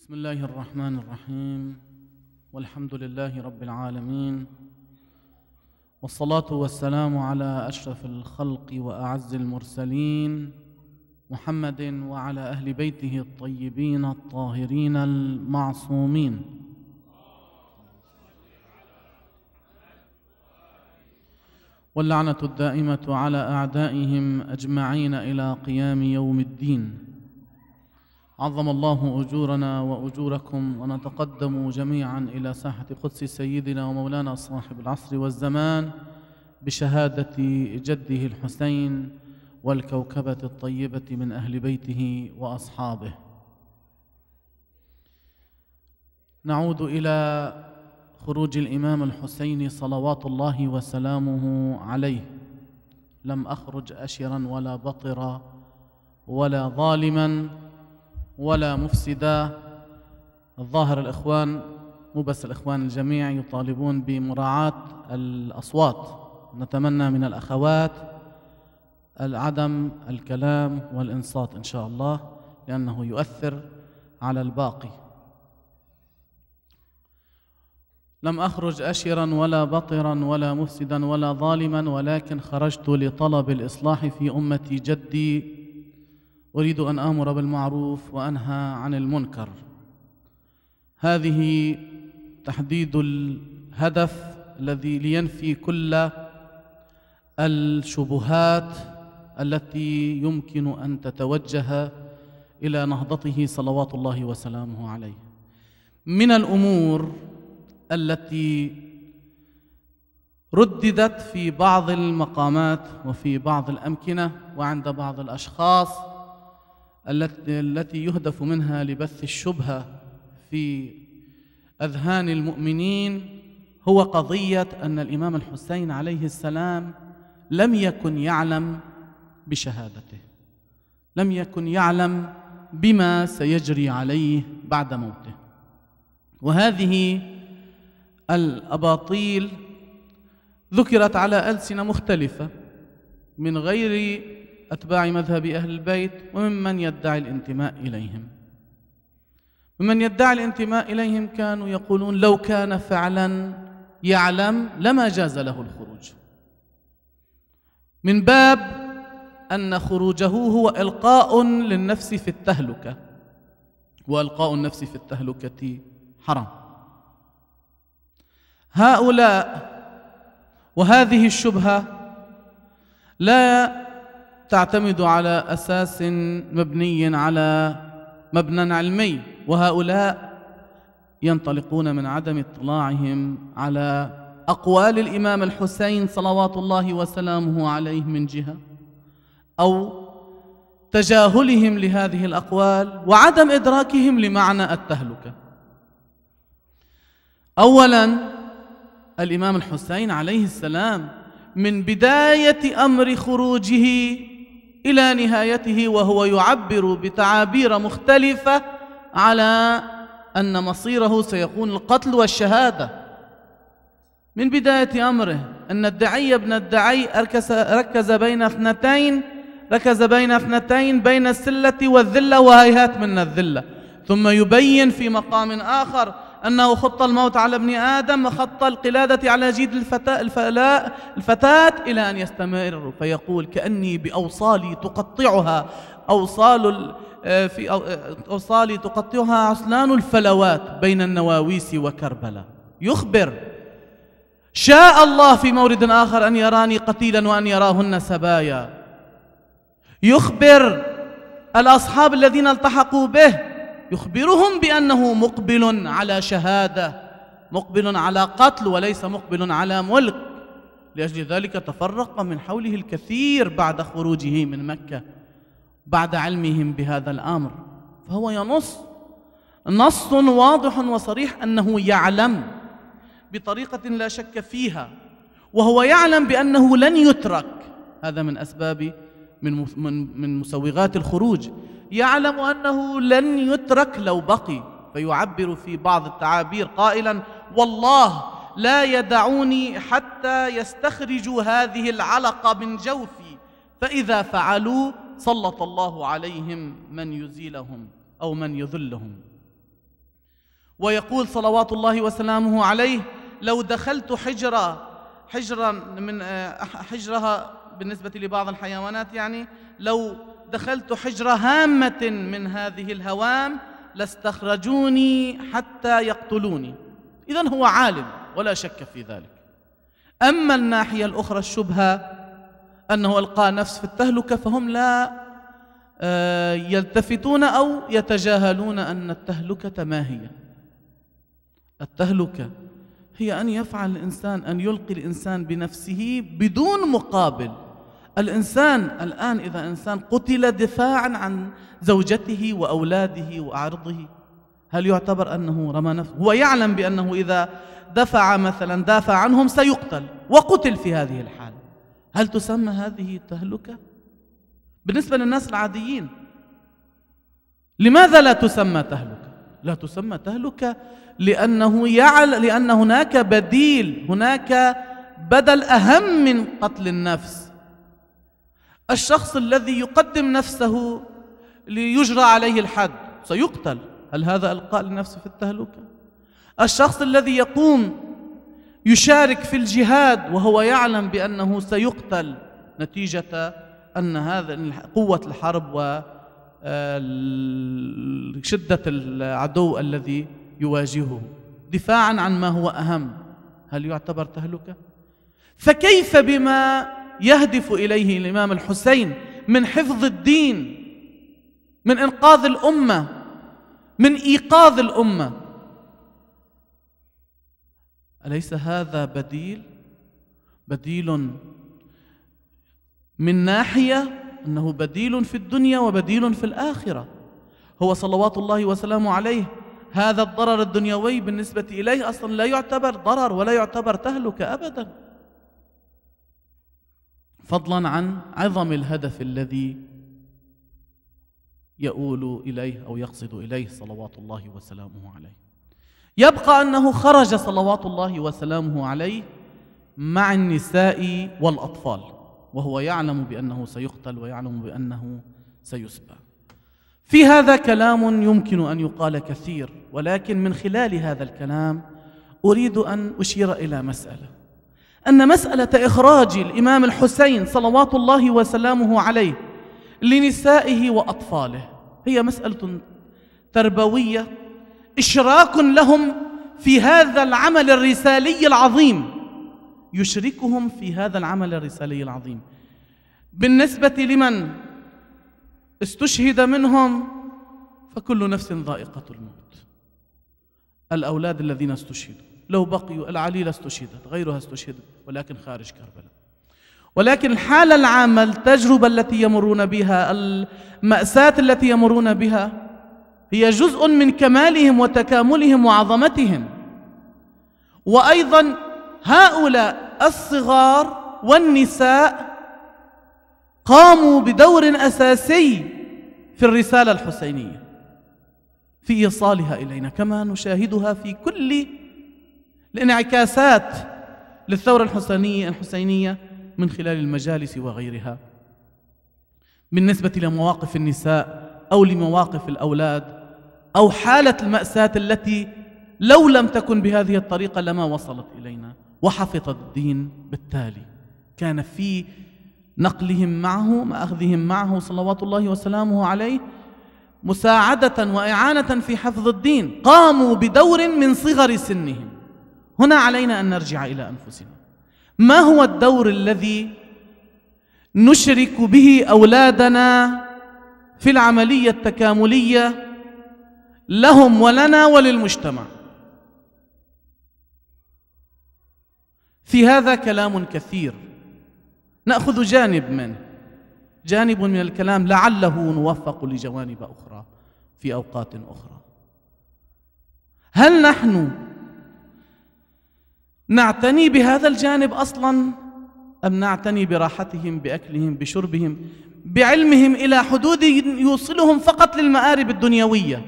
بسم الله الرحمن الرحيم والحمد لله رب العالمين والصلاة والسلام على أشرف الخلق وأعز المرسلين محمد وعلى أهل بيته الطيبين الطاهرين المعصومين واللعنة الدائمة على أعدائهم أجمعين إلى قيام يوم الدين عظم الله أجورنا وأجوركم ونتقدم جميعا إلى ساحة قدس سيدنا ومولانا صاحب العصر والزمان بشهادة جده الحسين والكوكبة الطيبة من أهل بيته وأصحابه نعود إلى خروج الإمام الحسين صلوات الله وسلامه عليه لم أخرج أشرا ولا بطرا ولا ظالما ولا مفسدا الظاهر الإخوان مو بس الإخوان الجميع يطالبون بمراعاة الأصوات نتمنى من الأخوات العدم الكلام والإنصات إن شاء الله لأنه يؤثر على الباقي لم أخرج أشرا ولا بطرا ولا مفسدا ولا ظالما ولكن خرجت لطلب الإصلاح في أمة جدي أريد أن آمر بالمعروف وأنهى عن المنكر هذه تحديد الهدف الذي لينفي كل الشبهات التي يمكن أن تتوجه إلى نهضته صلوات الله وسلامه عليه من الأمور التي رددت في بعض المقامات وفي بعض الأمكنة وعند بعض الأشخاص التي يهدف منها لبث الشبهه في اذهان المؤمنين هو قضيه ان الامام الحسين عليه السلام لم يكن يعلم بشهادته لم يكن يعلم بما سيجري عليه بعد موته وهذه الاباطيل ذكرت على السنه مختلفه من غير أتباع مذهب أهل البيت وممن يدعي الانتماء إليهم ممن يدعي الانتماء إليهم كانوا يقولون لو كان فعلا يعلم لما جاز له الخروج من باب أن خروجه هو إلقاء للنفس في التهلكة وإلقاء النفس في التهلكة حرام هؤلاء وهذه الشبهة لا تعتمد على أساس مبني على مبنى علمي وهؤلاء ينطلقون من عدم اطلاعهم على أقوال الإمام الحسين صلوات الله وسلامه عليه من جهة أو تجاهلهم لهذه الأقوال وعدم إدراكهم لمعنى التهلكة أولا الإمام الحسين عليه السلام من بداية أمر خروجه إلى نهايته وهو يعبر بتعابير مختلفة على أن مصيره سيكون القتل والشهادة من بداية أمره أن الدعي ابن الدعي ركز بين اثنتين ركز بين اثنتين بين السلة والذلة وهيهات من الذلة ثم يبين في مقام آخر أنه خط الموت على ابن آدم وخط القلادة على جيد الفتاة, الفلاء الفتاة إلى أن يستمر فيقول كأني بأوصالي تقطعها أوصال آه، في آه، أوصالي تقطعها عسلان الفلوات بين النواويس وكربلاء يخبر شاء الله في مورد آخر أن يراني قتيلا وأن يراهن سبايا يخبر الأصحاب الذين التحقوا به يخبرهم بأنه مقبل على شهادة مقبل على قتل وليس مقبل على ملك لأجل ذلك تفرق من حوله الكثير بعد خروجه من مكة بعد علمهم بهذا الأمر فهو ينص نص واضح وصريح أنه يعلم بطريقة لا شك فيها وهو يعلم بأنه لن يترك هذا من أسباب من من من مسوغات الخروج يعلم أنه لن يترك لو بقي فيعبر في بعض التعابير قائلا والله لا يدعوني حتى يستخرجوا هذه العلقة من جوفي فإذا فعلوا سلط الله عليهم من يزيلهم أو من يذلهم ويقول صلوات الله وسلامه عليه لو دخلت حجرة حجرا من آه، حجرها بالنسبة لبعض الحيوانات يعني لو دخلت حجر هامة من هذه الهوام لاستخرجوني حتى يقتلوني إذا هو عالم ولا شك في ذلك أما الناحية الأخرى الشبهة أنه ألقى نفس في التهلكة فهم لا آه، يلتفتون أو يتجاهلون أن التهلكة ما هي التهلكة هي أن يفعل الإنسان أن يلقي الإنسان بنفسه بدون مقابل الإنسان الآن إذا إنسان قتل دفاعا عن زوجته وأولاده وأعرضه هل يعتبر أنه رمى نفسه هو يعلم بأنه إذا دفع مثلا دافع عنهم سيقتل وقتل في هذه الحالة هل تسمى هذه تهلكة؟ بالنسبة للناس العاديين لماذا لا تسمى تهلكة؟ لا تسمى تهلكة لأنه يعل لأن هناك بديل هناك بدل أهم من قتل النفس الشخص الذي يقدم نفسه ليجرى عليه الحد سيقتل هل هذا القاء لنفسه في التهلكه الشخص الذي يقوم يشارك في الجهاد وهو يعلم بانه سيقتل نتيجه ان هذا قوه الحرب و آه، شده العدو الذي يواجهه دفاعا عن ما هو اهم هل يعتبر تهلكه فكيف بما يهدف إليه الإمام الحسين من حفظ الدين من إنقاذ الأمة من إيقاظ الأمة أليس هذا بديل؟ بديل من ناحية أنه بديل في الدنيا وبديل في الآخرة هو صلوات الله وسلامه عليه هذا الضرر الدنيوي بالنسبة إليه أصلا لا يعتبر ضرر ولا يعتبر تهلك أبداً فضلا عن عظم الهدف الذي يؤول إليه أو يقصد إليه صلوات الله وسلامه عليه يبقى أنه خرج صلوات الله وسلامه عليه مع النساء والأطفال وهو يعلم بأنه سيقتل ويعلم بأنه سيسبى في هذا كلام يمكن أن يقال كثير ولكن من خلال هذا الكلام أريد أن أشير إلى مسألة أن مسألة إخراج الإمام الحسين صلوات الله وسلامه عليه لنسائه وأطفاله هي مسألة تربوية إشراك لهم في هذا العمل الرسالي العظيم يشركهم في هذا العمل الرسالي العظيم بالنسبة لمن استشهد منهم فكل نفس ذائقة الموت الأولاد الذين استشهدوا لو بقيوا العليل استشهدت غيرها استشهدت ولكن خارج كربلاء ولكن الحالة العامة التجربة التي يمرون بها المأساة التي يمرون بها هي جزء من كمالهم وتكاملهم وعظمتهم وأيضا هؤلاء الصغار والنساء قاموا بدور أساسي في الرسالة الحسينية في إيصالها إلينا كما نشاهدها في كل الانعكاسات للثورة الحسينية الحسينية من خلال المجالس وغيرها بالنسبة لمواقف النساء أو لمواقف الأولاد أو حالة المأساة التي لو لم تكن بهذه الطريقة لما وصلت إلينا وحفظت الدين بالتالي كان في نقلهم معه ما أخذهم معه صلوات الله وسلامه عليه مساعدة وإعانة في حفظ الدين قاموا بدور من صغر سنهم هنا علينا ان نرجع الى انفسنا ما هو الدور الذي نشرك به اولادنا في العمليه التكامليه لهم ولنا وللمجتمع في هذا كلام كثير ناخذ جانب منه جانب من الكلام لعله نوفق لجوانب اخرى في اوقات اخرى هل نحن نعتني بهذا الجانب أصلا أم نعتني براحتهم بأكلهم بشربهم بعلمهم إلى حدود يوصلهم فقط للمآرب الدنيوية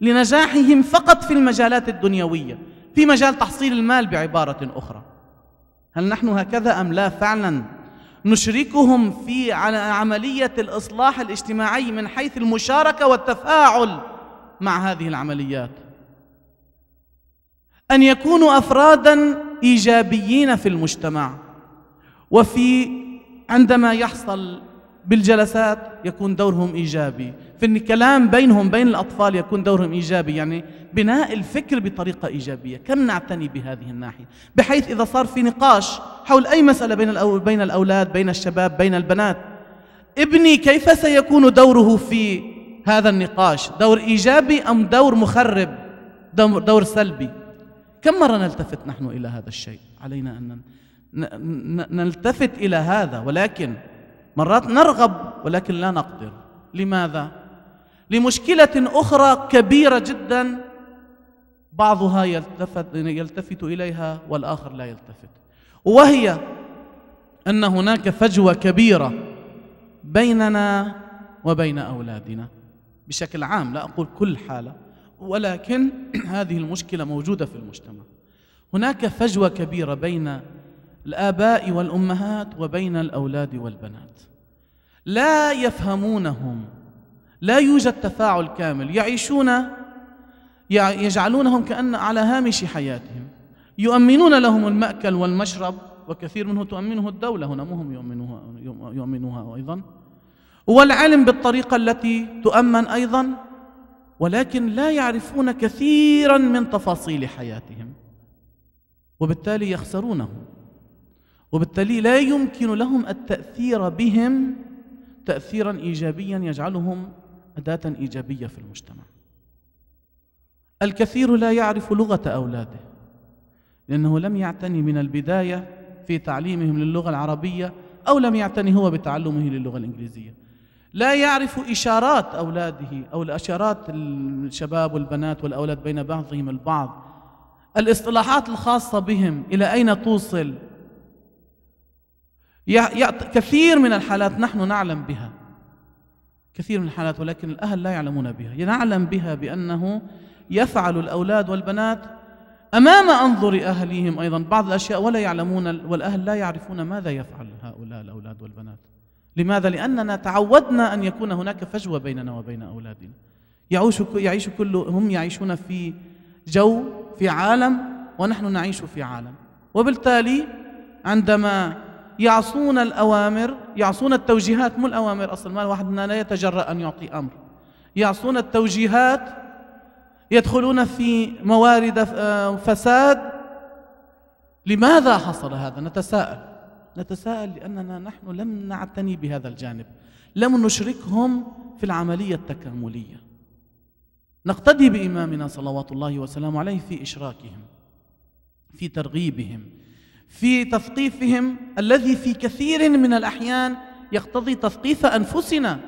لنجاحهم فقط في المجالات الدنيوية في مجال تحصيل المال بعبارة أخرى هل نحن هكذا أم لا فعلا نشركهم في على عملية الإصلاح الاجتماعي من حيث المشاركة والتفاعل مع هذه العمليات أن يكونوا أفرادا إيجابيين في المجتمع وفي عندما يحصل بالجلسات يكون دورهم إيجابي في الكلام بينهم بين الأطفال يكون دورهم إيجابي يعني بناء الفكر بطريقة إيجابية كم نعتني بهذه الناحية بحيث إذا صار في نقاش حول أي مسألة بين, بين الأولاد بين الشباب بين البنات ابني كيف سيكون دوره في هذا النقاش دور إيجابي أم دور مخرب دور, دور سلبي كم مرة نلتفت نحن إلى هذا الشيء علينا أن نلتفت إلى هذا ولكن مرات نرغب ولكن لا نقدر لماذا؟ لمشكلة أخرى كبيرة جدا بعضها يلتفت, يلتفت إليها والآخر لا يلتفت وهي أن هناك فجوة كبيرة بيننا وبين أولادنا بشكل عام لا أقول كل حالة ولكن هذه المشكلة موجودة في المجتمع هناك فجوة كبيرة بين الآباء والأمهات وبين الأولاد والبنات لا يفهمونهم لا يوجد تفاعل كامل يعيشون يجعلونهم كأن على هامش حياتهم يؤمنون لهم المأكل والمشرب وكثير منه تؤمنه الدولة هنا هم يؤمنوها, يؤمنوها أيضا والعلم بالطريقة التي تؤمن أيضا ولكن لا يعرفون كثيرا من تفاصيل حياتهم وبالتالي يخسرونه وبالتالي لا يمكن لهم التأثير بهم تأثيرا إيجابيا يجعلهم أداة إيجابية في المجتمع الكثير لا يعرف لغة أولاده لأنه لم يعتني من البداية في تعليمهم للغة العربية أو لم يعتني هو بتعلمه للغة الإنجليزية لا يعرف إشارات أولاده أو الأشارات الشباب والبنات والأولاد بين بعضهم البعض الاصطلاحات الخاصة بهم إلى أين توصل كثير من الحالات نحن نعلم بها كثير من الحالات ولكن الأهل لا يعلمون بها نعلم بها بأنه يفعل الأولاد والبنات أمام أنظر أهليهم أيضا بعض الأشياء ولا يعلمون والأهل لا يعرفون ماذا يفعل هؤلاء الأولاد والبنات لماذا؟ لأننا تعودنا أن يكون هناك فجوة بيننا وبين أولادنا يعيش يعيش كل هم يعيشون في جو في عالم ونحن نعيش في عالم وبالتالي عندما يعصون الأوامر يعصون التوجيهات مو الأوامر أصلا ما الواحد منا لا يتجرأ أن يعطي أمر يعصون التوجيهات يدخلون في موارد آه، فساد لماذا حصل هذا نتساءل نتساءل لأننا نحن لم نعتني بهذا الجانب لم نشركهم في العملية التكاملية نقتدي بإمامنا صلوات الله وسلامه عليه في إشراكهم في ترغيبهم في تثقيفهم الذي في كثير من الأحيان يقتضي تثقيف أنفسنا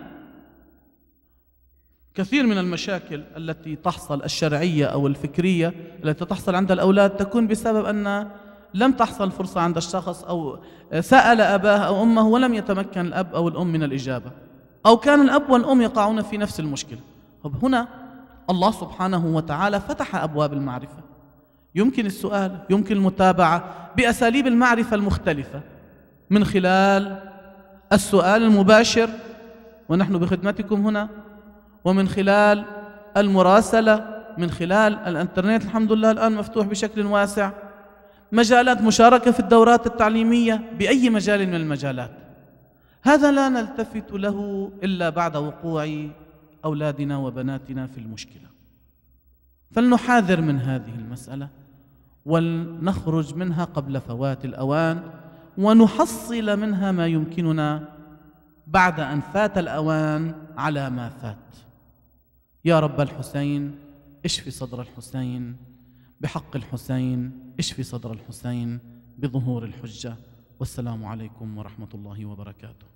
كثير من المشاكل التي تحصل الشرعية أو الفكرية التي تحصل عند الأولاد تكون بسبب أن لم تحصل فرصة عند الشخص أو سأل أباه أو أمه ولم يتمكن الأب أو الأم من الإجابة أو كان الأب والأم يقعون في نفس المشكلة هنا الله سبحانه وتعالى فتح أبواب المعرفة يمكن السؤال يمكن المتابعة بأساليب المعرفة المختلفة من خلال السؤال المباشر ونحن بخدمتكم هنا ومن خلال المراسلة من خلال الانترنت الحمد لله الآن مفتوح بشكل واسع مجالات مشاركة في الدورات التعليمية بأي مجال من المجالات هذا لا نلتفت له إلا بعد وقوع أولادنا وبناتنا في المشكلة فلنحاذر من هذه المسألة ولنخرج منها قبل فوات الأوان ونحصل منها ما يمكننا بعد أن فات الأوان على ما فات يا رب الحسين اشف صدر الحسين بحق الحسين اشفي صدر الحسين بظهور الحجة والسلام عليكم ورحمة الله وبركاته